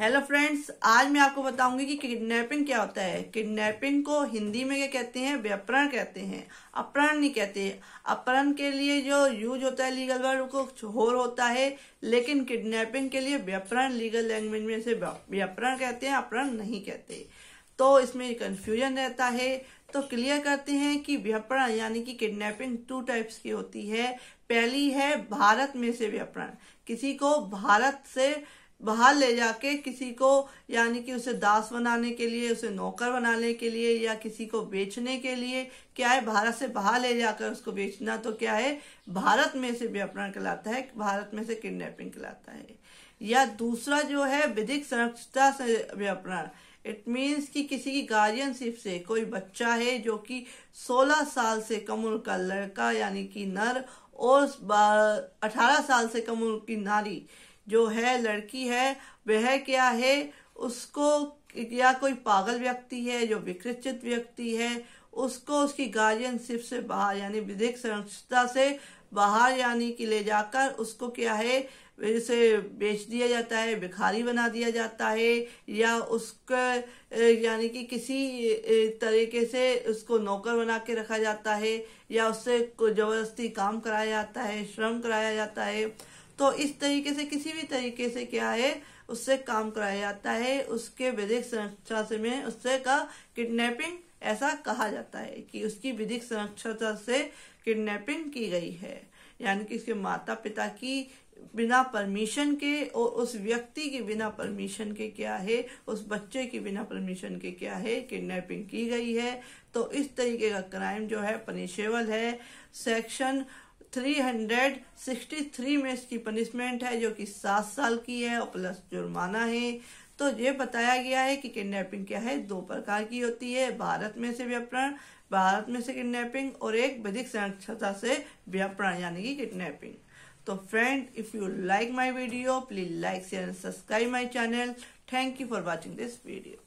hello friends आज मैं आपको बताऊंगी कि किडनैपिंग क्या होता है किडनैपिंग को हिंदी में क्या कहते हैं व्यापरण कहते हैं अपहरण नहीं कहते अपहरण के लिए जो यूज होता है लीगल वर्ड को होर होता है लेकिन किडनैपिंग के लिए व्यापरण लीगल लैंग्वेज में से व्यापरण कहते हैं अपहरण नहीं कहते तो इसमें कन्फ्यूजन रहता है तो क्लियर करते हैं कि व्यापरण यानी कि किडनैपिंग टू टाइप्स की होती है पहली है भारत में से व्यापरण किसी को भारत से बाहर ले जाके किसी को यानी कि उसे दास बनाने के लिए उसे नौकर बनाने के लिए या किसी को बेचने के लिए क्या है भारत से बाहर ले जाकर उसको बेचना तो क्या है भारत में से व्यापरण कहलाता है भारत में से किडनैपिंग कहलाता है या दूसरा जो है विधिक संरक्षता से व्यापरण इट मीन्स कि किसी की गार्जियनशिप से कोई बच्चा है जो कि 16 साल से कम उम्र का लड़का यानी कि नर और 18 साल से कम उम्र की नारी जो है लड़की है वह क्या है उसको या कोई पागल व्यक्ति है जो विकृचित व्यक्ति है उसको उसकी गार्जियनशिप से बाहर यानी विधिक संरक्षता से बाहर यानी कि ले जाकर उसको क्या है जैसे बेच दिया जाता है भिखारी बना दिया जाता है या उसके यानी कि किसी तरीके से उसको नौकर बना के रखा जाता है या उससे जबरदस्ती काम कराया जाता है श्रम कराया जाता है तो इस तरीके से किसी भी तरीके से क्या है उससे काम कराया जाता है उसके विधिक संरक्षा में उससे का किडनैपिंग ऐसा कहा जाता है कि उसकी विधिक संरक्षता से किडनैपिंग की गई है यानी कि उसके माता पिता की बिना परमिशन के और उस व्यक्ति के बिना परमिशन के क्या है उस बच्चे के बिना परमिशन के क्या है किडनैपिंग की गई है तो इस तरीके का क्राइम जो है पनिशेबल है सेक्शन 363 में इसकी पनिशमेंट है जो कि सात साल की है और प्लस जुर्माना है तो ये बताया गया है कि किडनैपिंग क्या है दो प्रकार की होती है भारत में से व्यापरण भारत में से किडनैपिंग और एक विधिक संरक्षता से व्यापरण यानी कि किडनैपिंग तो friend if you like my video please like share and subscribe my channel thank you for watching this video